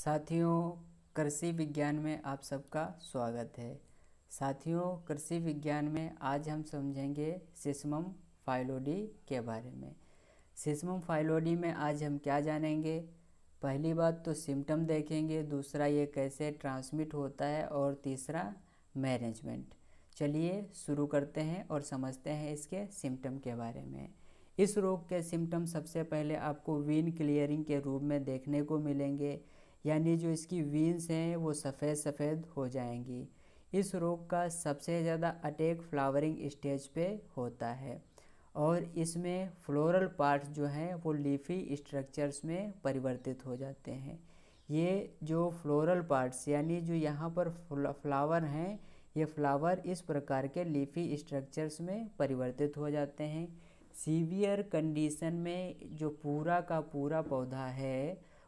साथियों कृषि विज्ञान में आप सबका स्वागत है साथियों कृषि विज्ञान में आज हम समझेंगे सिस्मम फाइलोडी के बारे में सिस्मम फाइलोडी में आज हम क्या जानेंगे पहली बात तो सिम्टम देखेंगे दूसरा ये कैसे ट्रांसमिट होता है और तीसरा मैनेजमेंट चलिए शुरू करते हैं और समझते हैं इसके सिम्टम के बारे में इस रोग के सिम्टम सबसे पहले आपको विन क्लियरिंग के रूप में देखने को मिलेंगे यानी जो इसकी वीन्स हैं वो सफ़ेद सफ़ेद हो जाएंगी इस रोग का सबसे ज़्यादा अटैक फ्लावरिंग स्टेज पे होता है और इसमें फ्लोरल पार्ट्स जो हैं वो लीफी स्ट्रक्चर्स में परिवर्तित हो जाते हैं ये जो फ्लोरल पार्ट्स यानी जो यहाँ पर फ्लावर हैं ये फ्लावर इस प्रकार के लीफी स्ट्रक्चर्स में परिवर्तित हो जाते हैं सीवियर कंडीशन में जो पूरा का पूरा पौधा है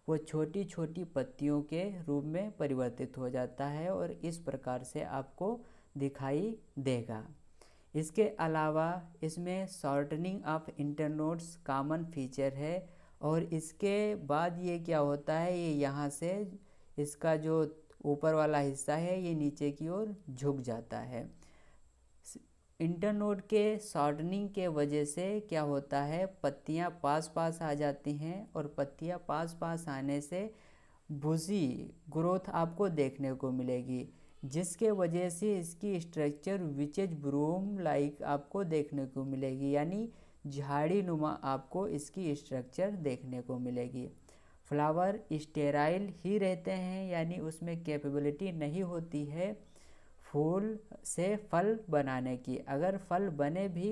वो छोटी छोटी पत्तियों के रूप में परिवर्तित हो जाता है और इस प्रकार से आपको दिखाई देगा इसके अलावा इसमें shortening of internodes common feature है और इसके बाद ये क्या होता है ये यहाँ से इसका जो ऊपर वाला हिस्सा है ये नीचे की ओर झुक जाता है इंटरनोड के शॉर्टनिंग के वजह से क्या होता है पत्तियां पास पास आ जाती हैं और पत्तियां पास पास आने से भूसी ग्रोथ आपको देखने को मिलेगी जिसके वजह से इसकी स्ट्रक्चर विचेज ब्रूम लाइक आपको देखने को मिलेगी यानी झाड़ी नुमा आपको इसकी स्ट्रक्चर देखने को मिलेगी फ्लावर स्टेराइल ही रहते हैं यानी उसमें कैपेबिलिटी नहीं होती है फूल से फल बनाने की अगर फल बने भी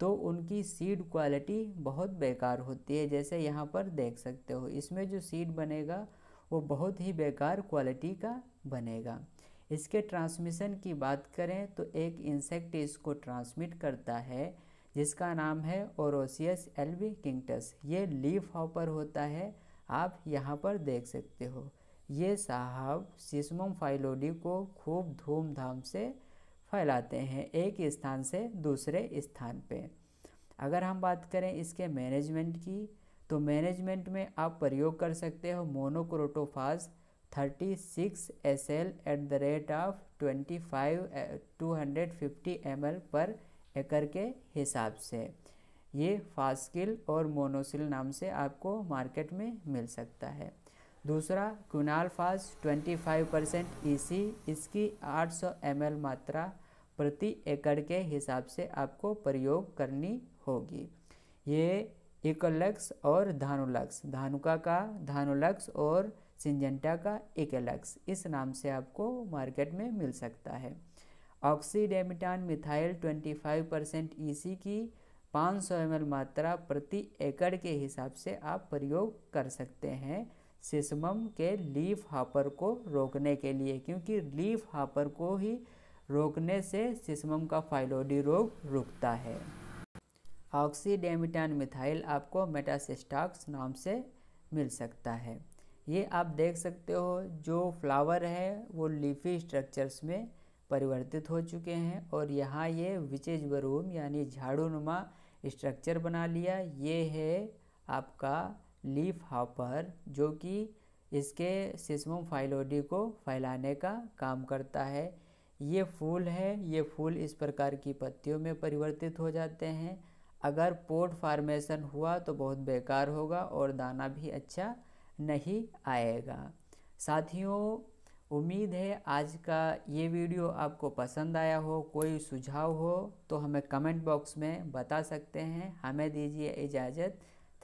तो उनकी सीड क्वालिटी बहुत बेकार होती है जैसे यहाँ पर देख सकते हो इसमें जो सीड बनेगा वो बहुत ही बेकार क्वालिटी का बनेगा इसके ट्रांसमिशन की बात करें तो एक इंसेक्ट इसको ट्रांसमिट करता है जिसका नाम है ओरोसियस एल्वी किंगटस ये लीफ हॉपर होता है आप यहाँ पर देख सकते हो ये साहब सिसमम फाइलोडी को खूब धूमधाम से फैलाते हैं एक स्थान से दूसरे स्थान पे अगर हम बात करें इसके मैनेजमेंट की तो मैनेजमेंट में आप प्रयोग कर सकते हो monocrotophos thirty six S L at the rate of twenty five two hundred fifty M L पर एकड़ के हिसाब से ये फास्किल और मोनोसिल नाम से आपको मार्केट में मिल सकता है दूसरा कुनाल फास 25 परसेंट ई e इसकी 800 ml मात्रा प्रति एकड़ के हिसाब से आपको प्रयोग करनी होगी ये इकोलक्स और धानुलक्स धानुका का धानुलक्स और सिंजेंटा का इकेलक्स इस नाम से आपको मार्केट में मिल सकता है oxydemeton methyl 25 percent E e की 500 सौ मात्रा प्रति एकड़ के हिसाब से आप प्रयोग कर सकते हैं सिस्मम के लीफ हापर को रोकने के लिए क्योंकि लीफ हापर को ही रोकने से सिस्मम का फाइलोडी रोग रुकता है ऑक्सीडेमिटान मिथाइल आपको मेटासिस्टाक्स नाम से मिल सकता है ये आप देख सकते हो जो फ्लावर है वो लीफी स्ट्रक्चर्स में परिवर्तित हो चुके हैं और यहाँ ये विचेज बरूम यानी झाड़ू स्ट्रक्चर बना लिया ये है आपका लीफ हापर जो कि इसके सिस्मम फाइलोडी को फैलाने का काम करता है ये फूल है ये फूल इस प्रकार की पत्तियों में परिवर्तित हो जाते हैं अगर पोट फार्मेशन हुआ तो बहुत बेकार होगा और दाना भी अच्छा नहीं आएगा साथियों उम्मीद है आज का ये वीडियो आपको पसंद आया हो कोई सुझाव हो तो हमें कमेंट बॉक्स में बता सकते हैं हमें दीजिए इजाज़त